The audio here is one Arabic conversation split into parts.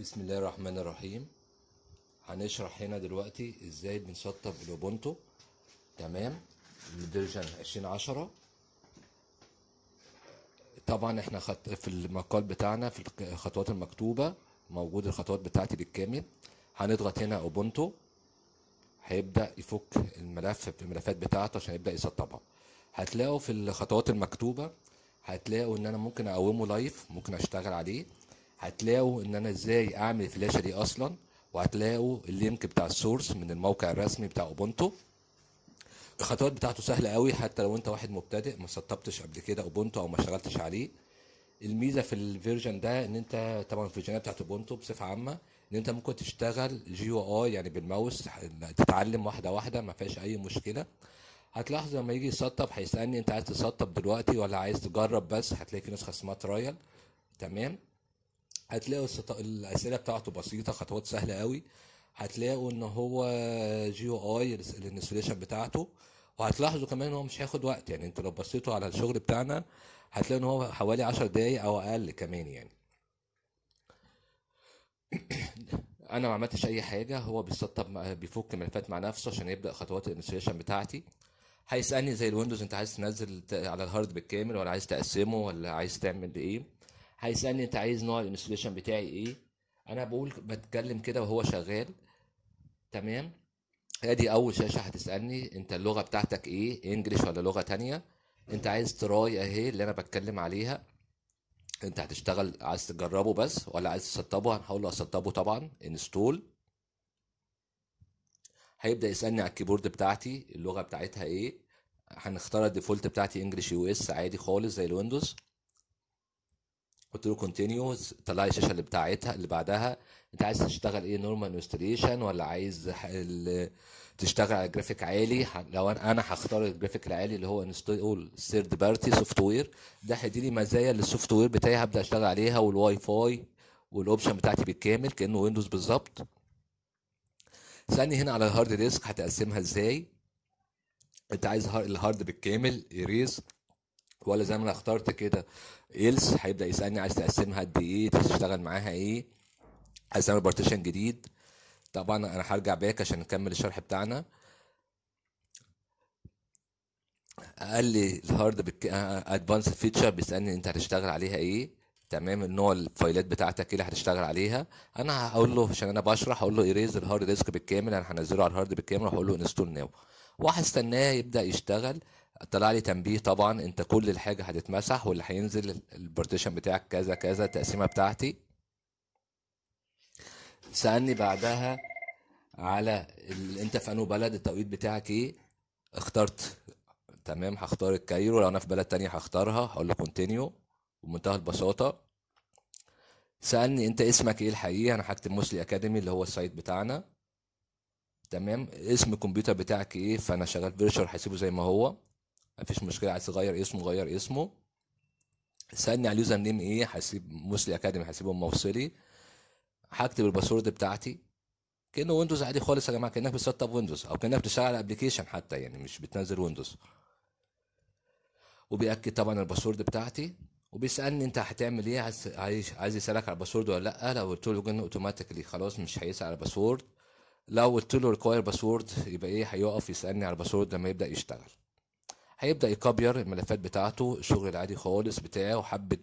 بسم الله الرحمن الرحيم هنشرح هنا دلوقتي ازاي بنسطب الاوبونتو تمام فيرجن 2010 طبعا احنا خط في المقال بتاعنا في الخطوات المكتوبه موجود الخطوات بتاعتي بالكامل هنضغط هنا اوبونتو هيبدا يفك الملف الملفات بتاعته عشان يبدا يسطبها هتلاقوا في الخطوات المكتوبه هتلاقوا ان انا ممكن اقومه لايف ممكن اشتغل عليه هتلاقوا ان انا ازاي اعمل الفلاشة دي اصلا وهتلاقوا اللينك بتاع السورس من الموقع الرسمي بتاع اوبونتو الخطوات بتاعته سهله قوي حتى لو انت واحد مبتدئ ما سطبتش قبل كده اوبونتو او ما اشتغلتش عليه الميزه في الفيرجن ده ان انت طبعا الفيرجنات بتاعت اوبونتو بصفه عامه ان انت ممكن تشتغل جي او اي يعني بالماوس تتعلم واحده واحده ما فيهاش اي مشكله هتلاحظ لما يجي يسطب هيسالني انت عايز تسطب دلوقتي ولا عايز تجرب بس هتلاقي في نسخه اسمها ترايل تمام هتلاقوا الاسئله بتاعته بسيطه خطوات سهله قوي هتلاقوا ان هو جي او اي الانستليشن بتاعته وهتلاحظوا كمان ان هو مش هياخد وقت يعني انتوا لو بصيتوا على الشغل بتاعنا هتلاقوا ان هو حوالي 10 دقايق او اقل كمان يعني انا ما عملتش اي حاجه هو بيسطب بيفك ملفات مع نفسه عشان يبدا خطوات الانستليشن بتاعتي هيسالني زي الويندوز انت عايز تنزل على الهارد بالكامل ولا عايز تقسمه ولا عايز تعمل ايه هيسالني انت عايز نوع الانستليشن بتاعي ايه انا بقول بتكلم كده وهو شغال تمام ادي اول شاشه هتسالني انت اللغه بتاعتك ايه انجلش ولا لغه تانية انت عايز تراي اهي اللي انا بتكلم عليها انت هتشتغل عايز تجربه بس ولا عايز تسطبه هنحاول اسطبه طبعا انستول هيبدا يسالني على الكيبورد بتاعتي اللغه بتاعتها ايه هنختار الديفولت بتاعتي انجلش يو اس عادي خالص زي الويندوز قلت له كونتينيو طلع لي الشاشه اللي بتاعتها اللي بعدها انت عايز تشتغل ايه نورمال انستليشن ولا عايز تشتغل على جرافيك عالي لو انا انا هختار الجرافيك العالي اللي هو انستول ثيرد بارتي سوفت وير ده هيديني مزايا للسوفت وير بتاعي هبدا اشتغل عليها والواي فاي والاوبشن بتاعتي بالكامل كانه ويندوز بالظبط سالني هنا على الهارد ديسك هتقسمها ازاي انت عايز الهارد بالكامل اريز ولا زي ما انا اخترت كده يلس هيبدا يسالني عايز تقسمها قد ايه تشتغل معاها ايه عايز اعمل بارتيشن جديد طبعا انا هرجع باك عشان نكمل الشرح بتاعنا قال لي الهارد بك... ادفانس فيتشر بيسالني انت هتشتغل عليها ايه تمام النوع الفايلات بتاعتك ايه اللي هتشتغل عليها انا هقول له عشان انا بشرح هقول له ايريز الهارد ديسك بالكامل انا هنزله على الهارد بالكامل وهقول له انستول ناو وهستناه يبدا يشتغل طلع لي تنبيه طبعا انت كل الحاجه هتتمسح واللي هينزل البارتيشن بتاعك كذا كذا التقسيمه بتاعتي سالني بعدها على ال... انت في انو بلد التوقيت بتاعك ايه اخترت تمام هختار الكايرو لو انا في بلد تانية هختارها هقول له كونتينيو بمنتهى البساطه سالني انت اسمك ايه الحقيقي انا هكتب موسلي اكاديمي اللي هو السايت بتاعنا تمام اسم الكمبيوتر بتاعك ايه فانا شغال فيرتشوال هسيبه زي ما هو مفيش مشكله عايز تغير اسمه غير اسمه سالني على اليوزر نيم ايه هسيب موسلي اكاديمي هسيبهم موصلي هكتب الباسورد بتاعتي كانه ويندوز عادي خالص يا جماعه كانك بتسيت اب ويندوز او كانك بتشتغل على ابلكيشن حتى يعني مش بتنزل ويندوز وبياكد طبعا الباسورد بتاعتي وبيسالني انت هتعمل ايه عايز عايز يسالك على الباسورد ولا لا لو قلت له جن اوتوماتيكلي خلاص مش هيسال على الباسورد لو قلت له ريكواير باسورد يبقى ايه هيقف يسالني على الباسورد لما يبدا يشتغل هيبدا يكبير الملفات بتاعته الشغل العادي خالص بتاعه حبه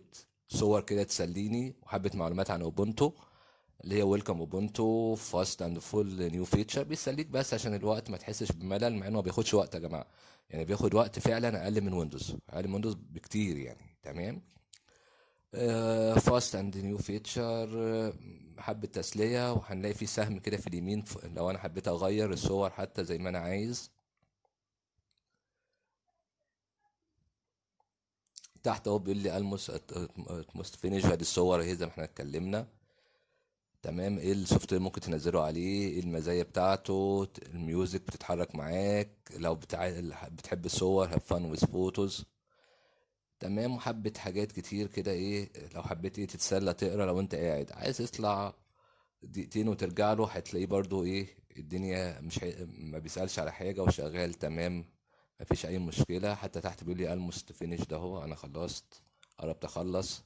صور كده تسليني وحبه معلومات عن اوبونتو اللي هي ويلكم اوبونتو فاست اند فول نيو فيتشر بيسليك بس عشان الوقت ما تحسش بملل مع انه ما بياخدش وقت يا جماعه يعني بياخد وقت فعلا اقل من ويندوز اقل من ويندوز بكتير يعني تمام فاست اند نيو فيتشر حبه تسليه وهنلاقي في سهم كده في اليمين لو انا حبيت اغير الصور حتى زي ما انا عايز تحت اهو بيقول لي الموس موست فينيش ادي الصور اهي زي ما احنا اتكلمنا تمام ايه السوفت وير ممكن تنزله عليه ايه المزايا بتاعته الميوزك بتتحرك معاك لو بتاع بتحب الصور هاف فان ويز فوتوز تمام وحبة حاجات كتير كده ايه لو حبيت ايه تتسلى تقرا لو انت قاعد عايز تطلع دقيقتين وترجع له هتلاقيه برضو ايه الدنيا مش ما بيسألش على حاجة وشغال تمام مفيش اي مشكله حتى تحت بيقول لي الموست فينيش ده هو انا خلصت قربت اخلص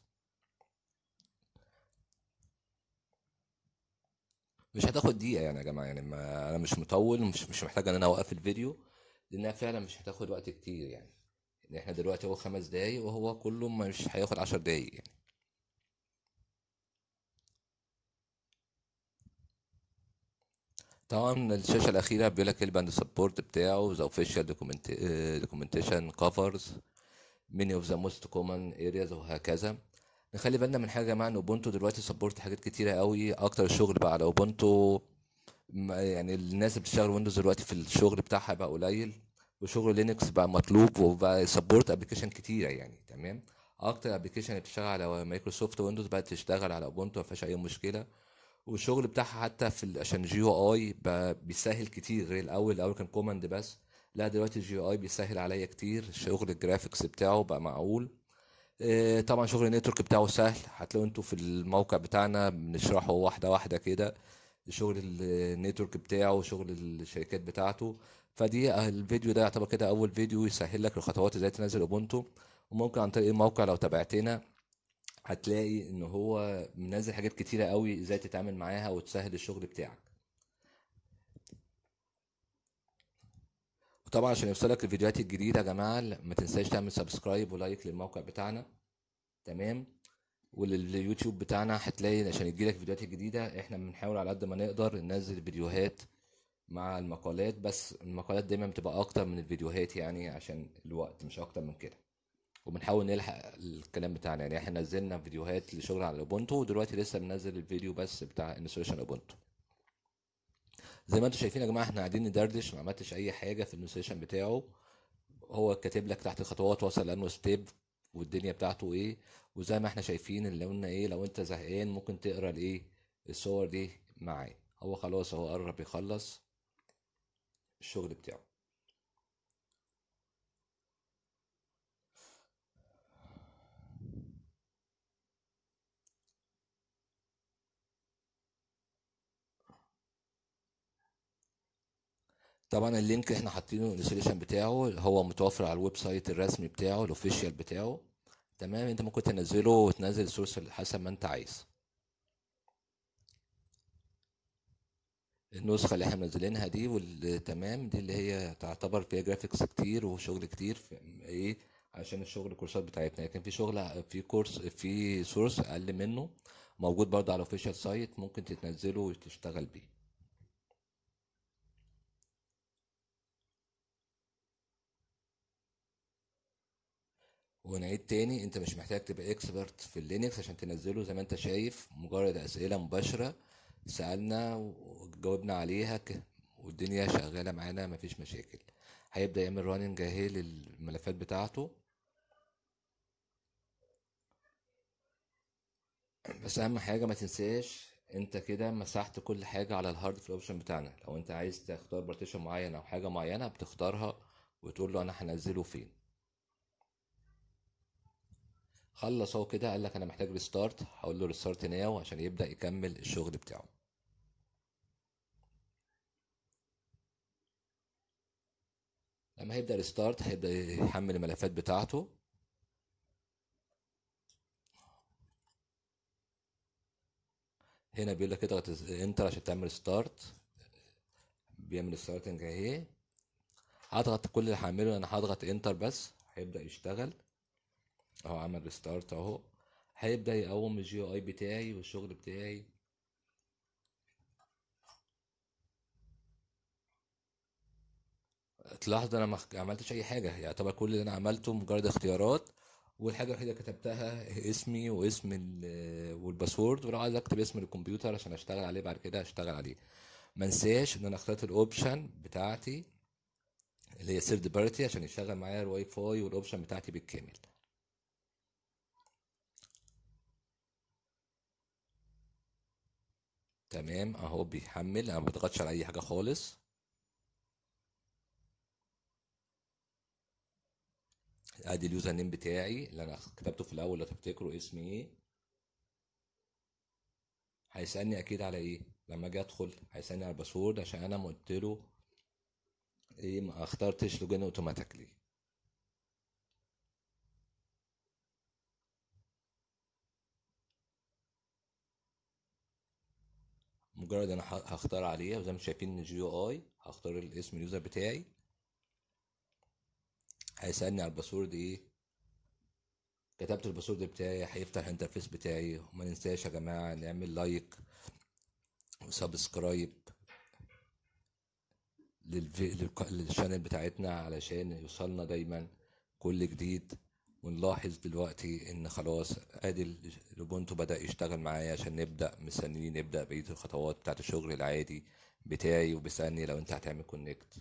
مش هتاخد دقيقه يعني يا جماعه يعني ما انا مش مطول مش مش محتاج ان انا اوقف الفيديو لانها فعلا مش هتاخد وقت كتير يعني احنا دلوقتي هو خمس دقايق وهو كله مش هياخد عشر دقايق يعني طبعا الشاشه الاخيره بيقول لك الباند سبورت بتاعه ذا اوفيشال دوكيومنتيشن كفرز ميني اوف ذا موست كومن ارياز وهكذا نخلي بالنا من حاجه مع ان اوبونتو دلوقتي سبورت حاجات كتيره قوي اكتر الشغل بقى على اوبونتو يعني الناس اللي بتشتغل ويندوز دلوقتي في الشغل بتاعها بقى قليل وشغل لينكس بقى مطلوب وبقى سبورت ابلكيشن كتيره يعني تمام اكتر ابلكيشن بتشتغل على مايكروسوفت ويندوز بقى تشتغل على اوبونتو ما فيهاش اي مشكله والشغل بتاعها حتى في عشان او اي بيسهل كتير غير الاول الاول كان كوماند بس لا دلوقتي الجيو اي بيسهل عليا كتير شغل الجرافيكس بتاعه بقى معقول آه، طبعا شغل النتورك بتاعه سهل هتلاقوا انتوا في الموقع بتاعنا بنشرحه واحده واحده كده شغل النتورك بتاعه وشغل الشركات بتاعته فدي الفيديو ده يعتبر كده اول فيديو يسهل لك الخطوات ازاي تنزل اوبونتو وممكن عن طريق الموقع لو تابعتنا هتلاقي ان هو منزل حاجات كتيره قوي ازاي تتعامل معاها وتسهل الشغل بتاعك وطبعا عشان يوصلك الفيديوهات الجديده يا جماعه ما تنساش تعمل سبسكرايب ولايك للموقع بتاعنا تمام ولليوتيوب بتاعنا هتلاقي عشان يجيلك الفيديوهات الجديده احنا بنحاول على قد ما نقدر ننزل فيديوهات مع المقالات بس المقالات دايما بتبقى اكتر من الفيديوهات يعني عشان الوقت مش اكتر من كده وبنحاول نلحق الكلام بتاعنا يعني احنا نزلنا فيديوهات لشغل على الاوبونتو ودلوقتي لسه بننزل الفيديو بس بتاع انستريشن اوبونتو زي ما انتم شايفين يا جماعه احنا قاعدين ندردش ما عملتش اي حاجه في الانستريشن بتاعه هو كاتب لك تحت الخطوات وصل لانه ستيب والدنيا بتاعته ايه وزي ما احنا شايفين اللي قلنا ايه لو انت زهقان ممكن تقرا الايه الصور دي معاه هو خلاص هو قرب يخلص الشغل بتاعه طبعا اللينك احنا حاطينه الانستليشن بتاعه هو متوفر على الويب سايت الرسمي بتاعه الاوفيشال بتاعه تمام انت ممكن تنزله وتنزل السورس حسب ما انت عايز النسخه اللي احنا منزلينها دي والتمام دي اللي هي تعتبر فيها جرافيكس كتير وشغل كتير ايه عشان الشغل الكورسات بتاعتنا لكن في شغل في كورس في سورس اقل منه موجود برضه على الاوفيشال سايت ممكن تتنزله وتشتغل بيه ونعيد تاني انت مش محتاج تبقى اكسبرت في اللينكس عشان تنزله زي ما انت شايف مجرد اسئله مباشره سالنا وجاوبنا عليها والدنيا شغاله معانا مفيش مشاكل هيبدا يعمل راننج اهي للملفات بتاعته بس اهم حاجه ما تنساش انت كده مسحت كل حاجه على الهارد في الاوبشن بتاعنا لو انت عايز تختار بارتيشن معين او حاجه معينه بتختارها وتقول له انا هنزله فين خلص هو كده قال لك انا محتاج ريستارت هقول له ريستارت ناو عشان يبدا يكمل الشغل بتاعه لما هيبدا ريستارت هيبدا يحمل الملفات بتاعته هنا بيقول لك اضغط انتر عشان تعمل ستارت بيعمل ستارتنج اهي هضغط كل اللي هعمله انا هضغط انتر بس هيبدا يشتغل اهو عمل ريستارت اهو هيبدأ يقوم الجي اي بتاعي والشغل بتاعي تلاحظ انا ما عملتش اي حاجة يعتبر كل اللي انا عملته مجرد اختيارات والحاجة الوحيدة كتبتها اسمي واسم آه، والباسورد ولو عايز اكتب اسم الكمبيوتر عشان اشتغل عليه بعد كده هشتغل عليه منساش ان انا اخترت الاوبشن بتاعتي اللي هي سيرد بارتي عشان يشتغل معايا الواي فاي والاوبشن بتاعتي بالكامل تمام اهو بيحمل انا ما بضغطش على اي حاجه خالص ادي اليوزر نيم بتاعي اللي انا كتبته في الاول لو تفتكروا اسمي ايه هيسالني اكيد على ايه لما اجي ادخل هيسالني على الباسورد عشان انا قلت له ايه ما اخترتش لوجين اوتوماتيكلي مجرد انا هختار عليها وزي ما انتم شايفين او اي هختار الاسم اليوزر بتاعي هيسالني على الباسورد ايه كتبت الباسورد بتاعي هيفتح الانترفيس بتاعي وما ننساش يا جماعه نعمل لايك وسبسكرايب للشانل بتاعتنا علشان يوصلنا دايما كل جديد ونلاحظ دلوقتي ان خلاص ادي لوبونتو بدا يشتغل معايا عشان نبدا مستنيين نبدا بقيه الخطوات بتاعت الشغل العادي بتاعي وبيسالني لو انت هتعمل كونكت